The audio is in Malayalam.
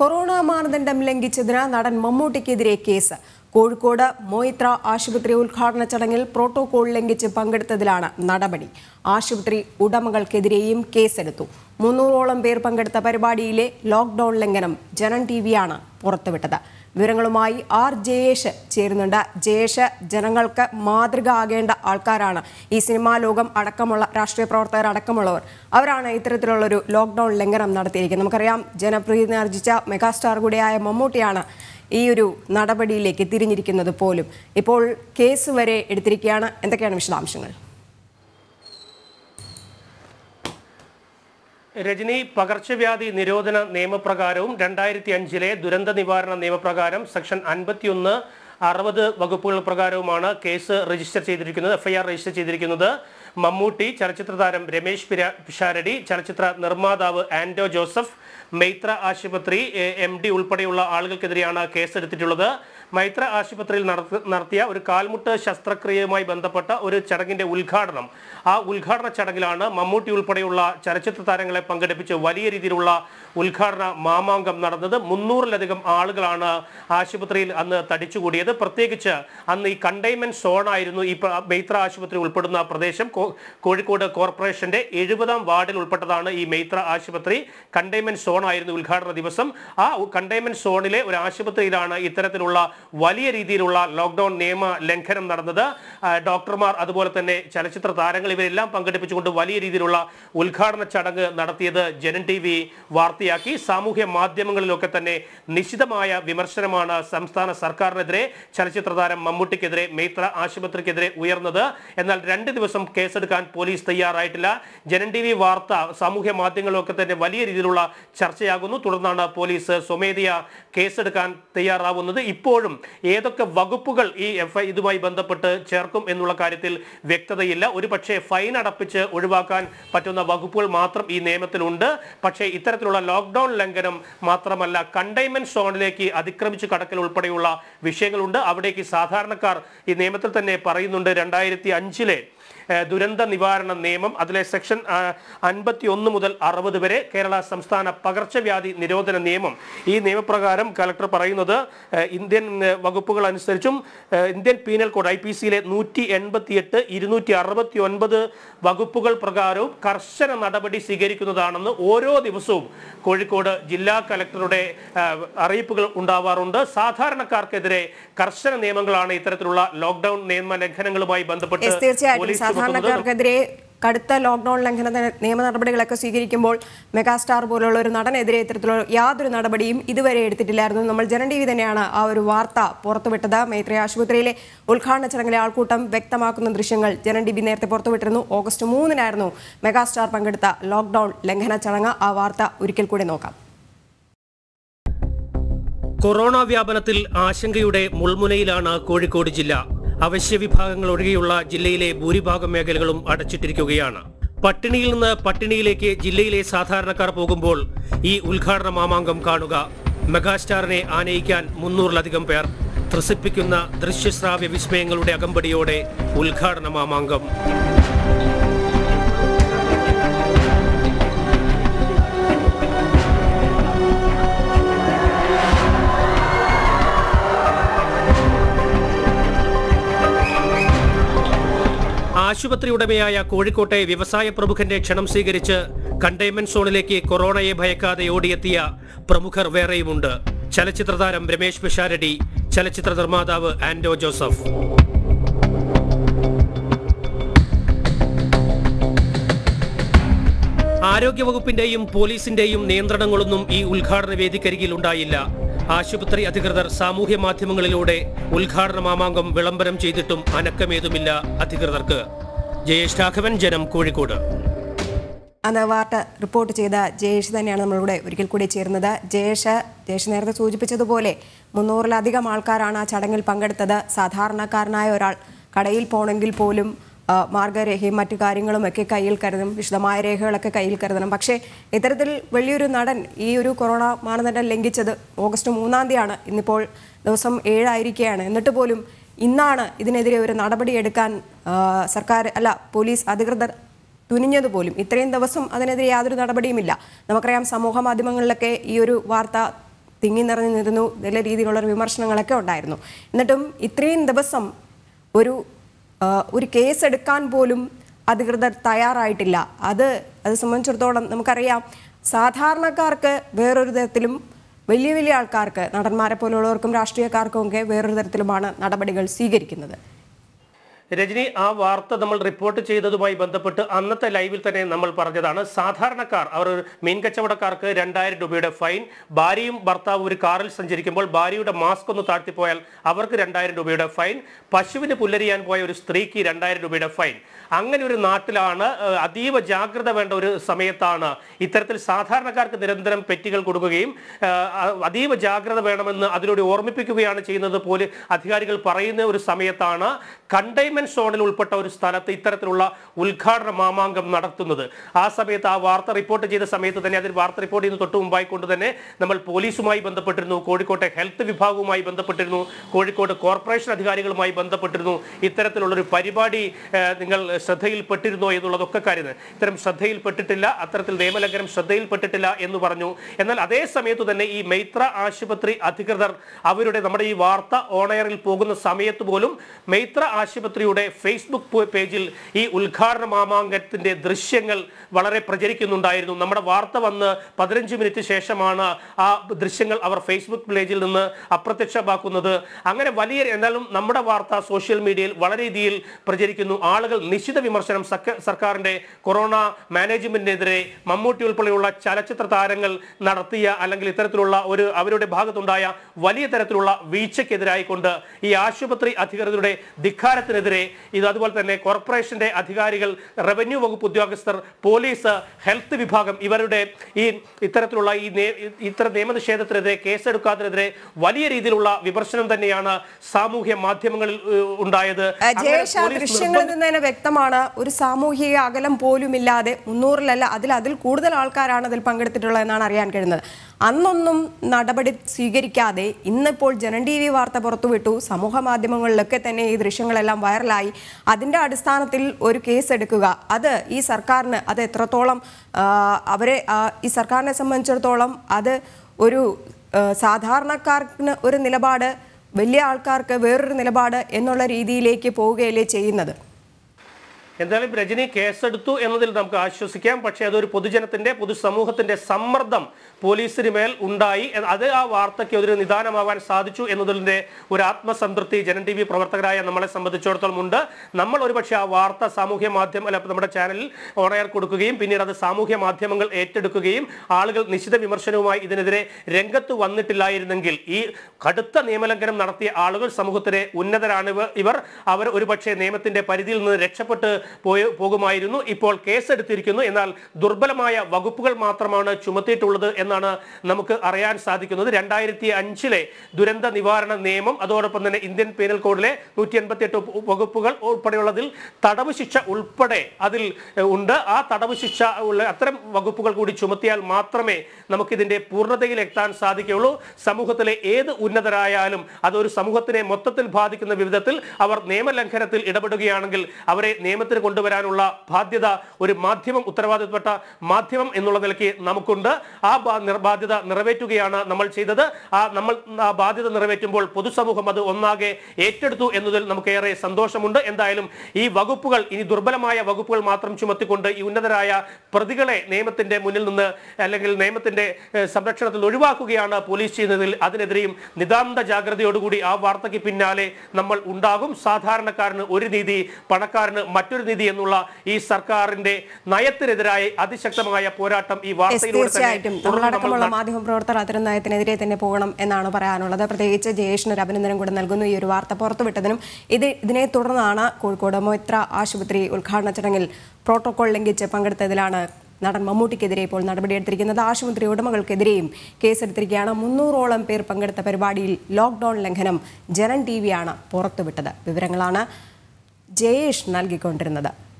കൊറോണ മാനദണ്ഡം ലംഘിച്ചതിന് നടൻ മമ്മൂട്ടിക്കെതിരെ കേസ് കോഴിക്കോട് മോയിത്ര ആശുപത്രി ഉദ്ഘാടന ചടങ്ങിൽ പ്രോട്ടോകോൾ ലംഘിച്ച് പങ്കെടുത്തതിലാണ് നടപടി ആശുപത്രി ഉടമകൾക്കെതിരെയും കേസെടുത്തു മുന്നൂറോളം പേർ പങ്കെടുത്ത പരിപാടിയിലെ ലോക്ക്ഡൌൺ ലംഘനം ജനൻ ടി വിയാണ് പുറത്തുവിട്ടത് വിവരങ്ങളുമായി ആർ ജയേഷ് ചേരുന്നുണ്ട് ജയേഷ് ജനങ്ങൾക്ക് മാതൃക ആകേണ്ട ആൾക്കാരാണ് ഈ സിനിമാ ലോകം അടക്കമുള്ള രാഷ്ട്രീയ പ്രവർത്തകർ അടക്കമുള്ളവർ അവരാണ് ഇത്തരത്തിലുള്ളൊരു ലോക്ക്ഡൌൺ ലംഘനം നടത്തിയിരിക്കുന്നത് നമുക്കറിയാം ജനപ്രീതി ആർജിച്ച മെഗാസ്റ്റാർ കൂടിയായ മമ്മൂട്ടിയാണ് ഈ ഒരു നടപടിയിലേക്ക് തിരിഞ്ഞിരിക്കുന്നത് പോലും ഇപ്പോൾ കേസ് വരെ എടുത്തിരിക്കുകയാണ് എന്തൊക്കെയാണ് വിശദാംശങ്ങൾ രജനി പകർച്ചവ്യാധി നിരോധന നിയമപ്രകാരവും രണ്ടായിരത്തി അഞ്ചിലെ ദുരന്ത നിവാരണ നിയമപ്രകാരം സെക്ഷൻ അൻപത്തിയൊന്ന് അറുപത് വകുപ്പുകൾ പ്രകാരവുമാണ് കേസ് രജിസ്റ്റർ ചെയ്തിരിക്കുന്നത് എഫ്ഐആർ രജിസ്റ്റർ ചെയ്തിരിക്കുന്നത് മമ്മൂട്ടി ചലച്ചിത്ര താരം രമേശ് പിഷാരടി ചലച്ചിത്ര നിർമ്മാതാവ് ആൻഡോ ജോസഫ് മെയ്ത്ര ആശുപത്രി എം ഡി ഉൾപ്പെടെയുള്ള ആളുകൾക്കെതിരെയാണ് കേസെടുത്തിട്ടുള്ളത് മൈത്ര ആശുപത്രിയിൽ നടത്തിയ ഒരു കാൽമുട്ട് ശസ്ത്രക്രിയയുമായി ബന്ധപ്പെട്ട ഒരു ചടങ്ങിന്റെ ഉദ്ഘാടനം ആ ഉദ്ഘാടന ചടങ്ങിലാണ് മമ്മൂട്ടി ഉൾപ്പെടെയുള്ള ചലച്ചിത്ര താരങ്ങളെ പങ്കെടുപ്പിച്ച് വലിയ രീതിയിലുള്ള ഉദ്ഘാടന മാമാങ്കം നടന്നത് മുന്നൂറിലധികം ആളുകളാണ് ആശുപത്രിയിൽ അന്ന് തടിച്ചുകൂടിയത് പ്രത്യേകിച്ച് അന്ന് ഈ കണ്ടെയ്ൻമെന്റ് സോണായിരുന്നു ഈ മൈത്ര ആശുപത്രി ഉൾപ്പെടുന്ന പ്രദേശം കോഴിക്കോട് കോർപ്പറേഷന്റെ എഴുപതാം വാർഡിൽ ഉൾപ്പെട്ടതാണ് ഈ മൈത്ര ആശുപത്രി കണ്ടെയ്ൻമെന്റ് സോണായിരുന്നു ഉദ്ഘാടന ദിവസം ആ കണ്ടെയ്ൻമെന്റ് സോണിലെ ഒരു ആശുപത്രിയിലാണ് ഇത്തരത്തിലുള്ള വലിയ രീതിയിലുള്ള ലോക്ക്ഡൌൺ നിയമ ലംഘനം നടന്നത് ഡോക്ടർമാർ അതുപോലെ തന്നെ ചലച്ചിത്ര താരങ്ങൾ ഇവരെല്ലാം പങ്കെടുപ്പിച്ചുകൊണ്ട് വലിയ രീതിയിലുള്ള ഉദ്ഘാടന ചടങ്ങ് നടത്തിയത് ജനൻ ടി വി വാർത്തയാക്കി സാമൂഹ്യ മാധ്യമങ്ങളിലൊക്കെ തന്നെ നിശിതമായ വിമർശനമാണ് സംസ്ഥാന സർക്കാരിനെതിരെ ചലച്ചിത്ര താരം മമ്മൂട്ടിക്കെതിരെ മെയ്ത്ര ആശുപത്രിക്കെതിരെ ഉയർന്നത് എന്നാൽ രണ്ട് ദിവസം കേസെടുക്കാൻ പോലീസ് തയ്യാറായിട്ടില്ല ജനൻ ടി വി വാർത്ത സാമൂഹ്യ മാധ്യമങ്ങളിലൊക്കെ തന്നെ വലിയ രീതിയിലുള്ള ചർച്ചയാകുന്നു തുടർന്നാണ് പോലീസ് സ്വമേധയാ കേസെടുക്കാൻ തയ്യാറാവുന്നത് ഇപ്പോഴും ഇപ്പോഴും ഏതൊക്കെ വകുപ്പുകൾ ഈ എഫ് ഇതുമായി ബന്ധപ്പെട്ട് ചേർക്കും എന്നുള്ള കാര്യത്തിൽ വ്യക്തതയില്ല ഒരു പക്ഷേ ഫൈൻ അടപ്പിച്ച് ഒഴിവാക്കാൻ പറ്റുന്ന വകുപ്പുകൾ മാത്രം ഈ നിയമത്തിലുണ്ട് പക്ഷേ ഇത്തരത്തിലുള്ള ലോക്ക്ഡൌൺ ലംഘനം മാത്രമല്ല കണ്ടെയ്ൻമെന്റ് സോണിലേക്ക് അതിക്രമിച്ച് കടക്കൽ ഉൾപ്പെടെയുള്ള വിഷയങ്ങളുണ്ട് അവിടേക്ക് സാധാരണക്കാർ ഈ നിയമത്തിൽ തന്നെ പറയുന്നുണ്ട് രണ്ടായിരത്തി അഞ്ചിലെ ദുരന്ത നിവാരണ നിയമം അതിലെ സെക്ഷൻ അൻപത്തി ഒന്ന് മുതൽ അറുപത് വരെ കേരള സംസ്ഥാന പകർച്ചവ്യാധി നിരോധന നിയമം ഈ നിയമപ്രകാരം കലക്ടർ പറയുന്നത് ഇന്ത്യൻ വകുപ്പുകൾ അനുസരിച്ചും Indian penal code I P സിയിലെ നൂറ്റി എട്ട് ഇരുന്നൂറ്റി അറുപത്തി ഒൻപത് വകുപ്പുകൾ പ്രകാരവും കർശന നടപടി സ്വീകരിക്കുന്നതാണെന്ന് ഓരോ ദിവസവും കോഴിക്കോട് ജില്ലാ കലക്ടറുടെ അറിയിപ്പുകൾ ഉണ്ടാവാറുണ്ട് സാധാരണക്കാർക്കെതിരെ കർശന നിയമങ്ങളാണ് ഇത്തരത്തിലുള്ള ലോക്ക്ഡൌൺ നിയമ ലംഘനങ്ങളുമായി ബന്ധപ്പെട്ട് പോലീസ് സാധാരണക്കാർക്കെതിരെ കടുത്ത ലോക്ക്ഡൌൺ ലംഘന നിയമ നടപടികളൊക്കെ സ്വീകരിക്കുമ്പോൾ മെഗാസ്റ്റാർ പോലുള്ള ഒരു നടനെതിരെ ഇത്തരത്തിലുള്ള യാതൊരു നടപടിയും ഇതുവരെ എടുത്തിട്ടില്ലായിരുന്നു നമ്മൾ ജനൻ ടി വി തന്നെയാണ് ആ ഒരു വാർത്ത പുറത്തുവിട്ടത് മൈത്രി ആശുപത്രിയിലെ ഉദ്ഘാടന ചടങ്ങിലെ ആൾക്കൂട്ടം വ്യക്തമാക്കുന്ന ദൃശ്യങ്ങൾ ജനൻ ടി വി നേരത്തെ പുറത്തുവിട്ടിരുന്നു ഓഗസ്റ്റ് മൂന്നിനായിരുന്നു മെഗാസ്റ്റാർ പങ്കെടുത്ത ലോക്ക്ഡൌൺ ലംഘന ചടങ്ങ് ആ വാർത്ത ഒരിക്കൽ കൂടെ നോക്കാം കൊറോണ വ്യാപനത്തിൽ ആശങ്കയുടെ മുൾമുനയിലാണ് കോഴിക്കോട് ജില്ല അവശ്യ വിഭാഗങ്ങൾ ഒഴികെയുള്ള ജില്ലയിലെ ഭൂരിഭാഗം മേഖലകളും അടച്ചിട്ടിരിക്കുകയാണ് പട്ടിണിയിൽ നിന്ന് പട്ടിണിയിലേക്ക് ജില്ലയിലെ സാധാരണക്കാർ പോകുമ്പോൾ ഈ ഉദ്ഘാടന മാമാങ്കം കാണുക മെഗാസ്റ്റാറിനെ ആനയിക്കാൻ മുന്നൂറിലധികം പേർ ത്രസിപ്പിക്കുന്ന ദൃശ്യശ്രാവ്യ വിസ്മയങ്ങളുടെ അകമ്പടിയോടെ ഉദ്ഘാടന മാമാങ്കം ആശുപത്രി ഉടമയായ കോഴിക്കോട്ടെ വ്യവസായ പ്രമുഖന്റെ ക്ഷണം സ്വീകരിച്ച് കണ്ടെയ്ൻമെന്റ് സോണിലേക്ക് കൊറോണയെ ഭയക്കാതെ ഓടിയെത്തിയ പ്രമുഖർ വേറെയുമുണ്ട് ചലച്ചിത്ര താരം രമേശ് പിഷാരടി ചലച്ചിത്ര നിർമ്മാതാവ് ആൻഡോ ജോസഫ് ആരോഗ്യവകുപ്പിന്റെയും പോലീസിന്റെയും നിയന്ത്രണങ്ങളൊന്നും ഈ ഉദ്ഘാടന വേദിക്കരികിൽ ഉണ്ടായില്ല ആശുപത്രി അധികൃതർ സാമൂഹ്യ മാധ്യമങ്ങളിലൂടെ ഉദ്ഘാടന മാമാങ്കം വിളംബരം ചെയ്തിട്ടും അനക്കമേതുമില്ല അധികൃതർക്ക് ജയേഷ് രാഘവൻ ജനം കോഴിക്കോട് അന്ന് വാർത്ത റിപ്പോർട്ട് ചെയ്ത ജയേഷ് തന്നെയാണ് നമ്മളിവിടെ ഒരിക്കൽ കൂടി ചേരുന്നത് ജയേഷ് ജയേഷ് നേരത്തെ സൂചിപ്പിച്ചതുപോലെ മുന്നൂറിലധികം ആൾക്കാരാണ് ആ ചടങ്ങിൽ പങ്കെടുത്തത് സാധാരണക്കാരനായ ഒരാൾ കടയിൽ പോകണമെങ്കിൽ പോലും മാർഗരേഖയും മറ്റു കാര്യങ്ങളുമൊക്കെ കയ്യിൽ കരുതും വിശദമായ രേഖകളൊക്കെ കയ്യിൽ കരുതണം പക്ഷേ ഇത്തരത്തിൽ വലിയൊരു നടൻ ഈ ഒരു കൊറോണ മാനദണ്ഡം ലംഘിച്ചത് ഓഗസ്റ്റ് മൂന്നാം തീയതിയാണ് ഇന്നിപ്പോൾ ദിവസം ഏഴായിരിക്കുകയാണ് എന്നിട്ട് പോലും ഇന്നാണ് ഇതിനെതിരെ ഒരു നടപടി എടുക്കാൻ സർക്കാർ അല്ല പോലീസ് അധികൃതർ പോലും ഇത്രയും ദിവസം അതിനെതിരെ യാതൊരു നടപടിയുമില്ല നമുക്കറിയാം സമൂഹ മാധ്യമങ്ങളിലൊക്കെ ഈ ഒരു വാർത്ത തിങ്ങി നിറഞ്ഞു നിന്നിരുന്നു നല്ല രീതിയിലുള്ള വിമർശനങ്ങളൊക്കെ ഉണ്ടായിരുന്നു എന്നിട്ടും ഇത്രയും ദിവസം ഒരു ഒരു കേസ് എടുക്കാൻ പോലും അധികൃതർ തയ്യാറായിട്ടില്ല അത് അത് സംബന്ധിച്ചിടത്തോളം നമുക്കറിയാം സാധാരണക്കാർക്ക് വേറൊരു തരത്തിലും വലിയ വലിയ ആൾക്കാർക്ക് നടന്മാരെ പോലുള്ളവർക്കും രാഷ്ട്രീയക്കാർക്കും ഒക്കെ വേറൊരു തരത്തിലുമാണ് നടപടികൾ സ്വീകരിക്കുന്നത് രജനി ആ വാർത്ത നമ്മൾ റിപ്പോർട്ട് ചെയ്തതുമായി ബന്ധപ്പെട്ട് അന്നത്തെ ലൈവിൽ തന്നെ നമ്മൾ പറഞ്ഞതാണ് സാധാരണക്കാർ അവർ മീൻ കച്ചവടക്കാർക്ക് രണ്ടായിരം രൂപയുടെ ഫൈൻ ഭാര്യയും ഭർത്താവും ഒരു കാറിൽ സഞ്ചരിക്കുമ്പോൾ ഭാര്യയുടെ മാസ്ക് ഒന്ന് താഴ്ത്തിപ്പോയാൽ അവർക്ക് രണ്ടായിരം രൂപയുടെ ഫൈൻ പശുവിന് പുല്ലരിയാൻ പോയ ഒരു സ്ത്രീക്ക് രണ്ടായിരം രൂപയുടെ ഫൈൻ അങ്ങനെ ഒരു നാട്ടിലാണ് അതീവ ജാഗ്രത വേണ്ട ഒരു സമയത്താണ് ഇത്തരത്തിൽ സാധാരണക്കാർക്ക് നിരന്തരം പെറ്റികൾ കൊടുക്കുകയും അതീവ ജാഗ്രത വേണമെന്ന് അതിലൂടെ ഓർമ്മിപ്പിക്കുകയാണ് ചെയ്യുന്നത് പോലെ അധികാരികൾ പറയുന്ന ഒരു സമയത്താണ് കണ്ടെയ്ൻമെന്റ് കണ്ടെയ്ൻമെന്റ് സോണിൽ ഉൾപ്പെട്ട ഒരു സ്ഥലത്ത് ഇത്തരത്തിലുള്ള ഉദ്ഘാടന മാമാങ്കം നടത്തുന്നത് ആ സമയത്ത് ആ വാർത്ത റിപ്പോർട്ട് ചെയ്ത സമയത്ത് തന്നെ അതിൽ വാർത്ത റിപ്പോർട്ട് ചെയ്യുന്ന തൊട്ട് മുമ്പായി കൊണ്ട് തന്നെ നമ്മൾ പോലീസുമായി ബന്ധപ്പെട്ടിരുന്നു കോഴിക്കോട്ടെ ഹെൽത്ത് വിഭാഗവുമായി ബന്ധപ്പെട്ടിരുന്നു കോഴിക്കോട് കോർപ്പറേഷൻ അധികാരികളുമായി ബന്ധപ്പെട്ടിരുന്നു ഇത്തരത്തിലുള്ളൊരു പരിപാടി നിങ്ങൾ ശ്രദ്ധയിൽപ്പെട്ടിരുന്നോ എന്നുള്ളതൊക്കെ കാര്യം ഇത്തരം ശ്രദ്ധയിൽപ്പെട്ടിട്ടില്ല അത്തരത്തിൽ നിയമലംഘനം ശ്രദ്ധയിൽപ്പെട്ടിട്ടില്ല എന്ന് പറഞ്ഞു എന്നാൽ അതേ സമയത്ത് തന്നെ ഈ മൈത്ര ആശുപത്രി അധികൃതർ അവരുടെ നമ്മുടെ ഈ വാർത്ത ഓണയറിൽ പോകുന്ന സമയത്ത് പോലും മൈത്ര ആശുപത്രി പാർട്ടിയുടെ ഫേസ്ബുക്ക് പേജിൽ ഈ ഉദ്ഘാടന മാമാങ്കത്തിന്റെ ദൃശ്യങ്ങൾ വളരെ പ്രചരിക്കുന്നുണ്ടായിരുന്നു നമ്മുടെ വാർത്ത വന്ന് പതിനഞ്ച് മിനിറ്റ് ശേഷമാണ് ആ ദൃശ്യങ്ങൾ അവർ ഫേസ്ബുക്ക് പേജിൽ നിന്ന് അപ്രത്യക്ഷമാക്കുന്നത് അങ്ങനെ വലിയ എന്നാലും നമ്മുടെ വാർത്ത സോഷ്യൽ മീഡിയയിൽ വളരെ രീതിയിൽ പ്രചരിക്കുന്നു ആളുകൾ നിശ്ചിത വിമർശനം സർക്കാരിന്റെ കൊറോണ മാനേജ്മെന്റിനെതിരെ മമ്മൂട്ടി ഉൾപ്പെടെയുള്ള ചലച്ചിത്ര താരങ്ങൾ നടത്തിയ അല്ലെങ്കിൽ ഇത്തരത്തിലുള്ള ഒരു അവരുടെ ഭാഗത്തുണ്ടായ വലിയ തരത്തിലുള്ള വീഴ്ചയ്ക്കെതിരായിക്കൊണ്ട് ഈ ആശുപത്രി അധികൃതരുടെ ധിക്കാരത്തിനെതിരെ ഉൾപ്പെടെ ഇത് അതുപോലെ തന്നെ കോർപ്പറേഷന്റെ അധികാരികൾ റവന്യൂ വകുപ്പ് ഉദ്യോഗസ്ഥർ പോലീസ് ഹെൽത്ത് വിഭാഗം ഇവരുടെ ഈ ഇത്തരത്തിലുള്ള ഈ ഇത്തരം നിയമനിഷേധത്തിനെതിരെ കേസെടുക്കാത്തതിനെതിരെ വലിയ രീതിയിലുള്ള വിമർശനം തന്നെയാണ് സാമൂഹ്യ മാധ്യമങ്ങളിൽ ഉണ്ടായത് ദൃശ്യങ്ങളിൽ നിന്ന് തന്നെ വ്യക്തമാണ് ഒരു സാമൂഹിക അകലം പോലുമില്ലാതെ മുന്നൂറിലല്ല അതിൽ അതിൽ കൂടുതൽ ആൾക്കാരാണ് അതിൽ എന്നാണ് അറിയാൻ കഴിയുന്നത് അന്നൊന്നും നടപടി സ്വീകരിക്കാതെ ഇന്നിപ്പോൾ ജനൻ ടി വി വാർത്ത പുറത്തുവിട്ടു സമൂഹ മാധ്യമങ്ങളിലൊക്കെ തന്നെ ഈ ദൃശ്യങ്ങളെല്ലാം വൈറലായി അതിൻ്റെ അടിസ്ഥാനത്തിൽ ഒരു കേസ് എടുക്കുക അത് ഈ സർക്കാരിന് അത് എത്രത്തോളം അവരെ ഈ സർക്കാരിനെ സംബന്ധിച്ചിടത്തോളം അത് ഒരു സാധാരണക്കാർക്ക് ഒരു നിലപാട് വലിയ ആൾക്കാർക്ക് വേറൊരു നിലപാട് എന്നുള്ള രീതിയിലേക്ക് പോവുകയല്ലേ ചെയ്യുന്നത് എന്തായാലും രജനി കേസെടുത്തു എന്നതിൽ നമുക്ക് ആശ്വസിക്കാം പക്ഷേ അതൊരു പൊതുജനത്തിന്റെ പൊതുസമൂഹത്തിൻ്റെ സമ്മർദ്ദം പോലീസിന് മേൽ ഉണ്ടായി അത് ആ വാർത്തയ്ക്ക് ഒരു നിദാനമാവാൻ സാധിച്ചു എന്നതിൻ്റെ ഒരു ആത്മസംതൃപ്തി ജനൻ ടി വി പ്രവർത്തകരായ നമ്മളെ സംബന്ധിച്ചിടത്തോളം ഉണ്ട് നമ്മൾ ഒരുപക്ഷെ ആ വാർത്ത സാമൂഹ്യ മാധ്യമം അല്ല നമ്മുടെ ചാനലിൽ ഓണയർ കൊടുക്കുകയും പിന്നീട് അത് സാമൂഹ്യ മാധ്യമങ്ങൾ ഏറ്റെടുക്കുകയും ആളുകൾ നിശ്ചിത വിമർശനവുമായി ഇതിനെതിരെ രംഗത്ത് വന്നിട്ടില്ലായിരുന്നെങ്കിൽ ഈ കടുത്ത നിയമലംഘനം നടത്തിയ ആളുകൾ സമൂഹത്തിലെ ഉന്നതരാണ് ഇവർ അവർ ഒരുപക്ഷെ നിയമത്തിന്റെ പരിധിയിൽ നിന്ന് രക്ഷപ്പെട്ട് പോയി പോകുമായിരുന്നു ഇപ്പോൾ കേസെടുത്തിരിക്കുന്നു എന്നാൽ ദുർബലമായ വകുപ്പുകൾ മാത്രമാണ് ചുമത്തിയിട്ടുള്ളത് എന്നാണ് നമുക്ക് അറിയാൻ സാധിക്കുന്നത് രണ്ടായിരത്തി അഞ്ചിലെ ദുരന്ത നിവാരണ നിയമം അതോടൊപ്പം തന്നെ ഇന്ത്യൻ പീനൽ കോഡിലെ നൂറ്റി എൺപത്തിയെട്ട് വകുപ്പുകൾ ഉൾപ്പെടെയുള്ളതിൽ തടവ് ശിക്ഷ ഉൾപ്പെടെ അതിൽ ഉണ്ട് ആ തടവ് ശിക്ഷ ഉള്ള അത്തരം വകുപ്പുകൾ കൂടി ചുമത്തിയാൽ മാത്രമേ നമുക്കിതിൻ്റെ പൂർണ്ണതയിൽ എത്താൻ സാധിക്കുകയുള്ളൂ സമൂഹത്തിലെ ഏത് ഉന്നതരായാലും അതൊരു സമൂഹത്തിനെ മൊത്തത്തിൽ ബാധിക്കുന്ന വിധത്തിൽ അവർ നിയമലംഘനത്തിൽ ഇടപെടുകയാണെങ്കിൽ അവരെ നിയമത്തിന് കൊണ്ടുവരാനുള്ള ബാധ്യത ഒരു മാധ്യമം ഉത്തരവാദിത്തപ്പെട്ട മാധ്യമം എന്നുള്ള നിലയ്ക്ക് നമുക്കുണ്ട് ആ ബാധ്യത നിറവേറ്റുകയാണ് നമ്മൾ ചെയ്തത് ആ നമ്മൾ ആ ബാധ്യത നിറവേറ്റുമ്പോൾ പൊതുസമൂഹം അത് ഒന്നാകെ ഏറ്റെടുത്തു എന്നതിൽ നമുക്കേറെ സന്തോഷമുണ്ട് എന്തായാലും ഈ വകുപ്പുകൾ ഇനി ദുർബലമായ വകുപ്പുകൾ മാത്രം ചുമത്തിക്കൊണ്ട് ഈ ഉന്നതരായ പ്രതികളെ നിയമത്തിന്റെ മുന്നിൽ നിന്ന് അല്ലെങ്കിൽ നിയമത്തിന്റെ സംരക്ഷണത്തിൽ ഒഴിവാക്കുകയാണ് പോലീസ് ചെയ്യുന്നതിൽ അതിനെതിരെയും നിതാന്ത ജാഗ്രതയോടുകൂടി ആ വാർത്തയ്ക്ക് പിന്നാലെ നമ്മൾ ഉണ്ടാകും സാധാരണക്കാരന് ഒരു നീതി പണക്കാരന് മറ്റൊരു തൊഴിൽ നിധി എന്നുള്ള ഈ സർക്കാരിന്റെ നയത്തിനെതിരായ അതിശക്തമായ പോരാട്ടം ഈ വാർത്തയിലൂടെ മാധ്യമ പ്രവർത്തകർ അത്തരം നയത്തിനെതിരെ തന്നെ പോകണം എന്നാണ് പറയാനുള്ളത് പ്രത്യേകിച്ച് ജയേഷിന് ഒരു അഭിനന്ദനം കൂടെ നൽകുന്നു ഈ ഒരു വാർത്ത പുറത്തുവിട്ടതിനും ഇത് ഇതിനെ തുടർന്നാണ് കോഴിക്കോട് മൊയ്ത്ര ആശുപത്രി ഉദ്ഘാടന ചടങ്ങിൽ പ്രോട്ടോകോൾ ലംഘിച്ച് പങ്കെടുത്തതിലാണ് നടൻ മമ്മൂട്ടിക്കെതിരെ ഇപ്പോൾ നടപടിയെടുത്തിരിക്കുന്നത് ആശുപത്രി ഉടമകൾക്കെതിരെയും കേസെടുത്തിരിക്കുകയാണ് മുന്നൂറോളം പേർ പങ്കെടുത്ത പരിപാടിയിൽ ലോക്ക്ഡൌൺ ലംഘനം ജനൻ ടി വിയാണ് പുറത്തുവിട്ടത് വിവരങ്ങളാണ് ജയേഷ് നൽകിക്കൊണ്ടിരുന്നത്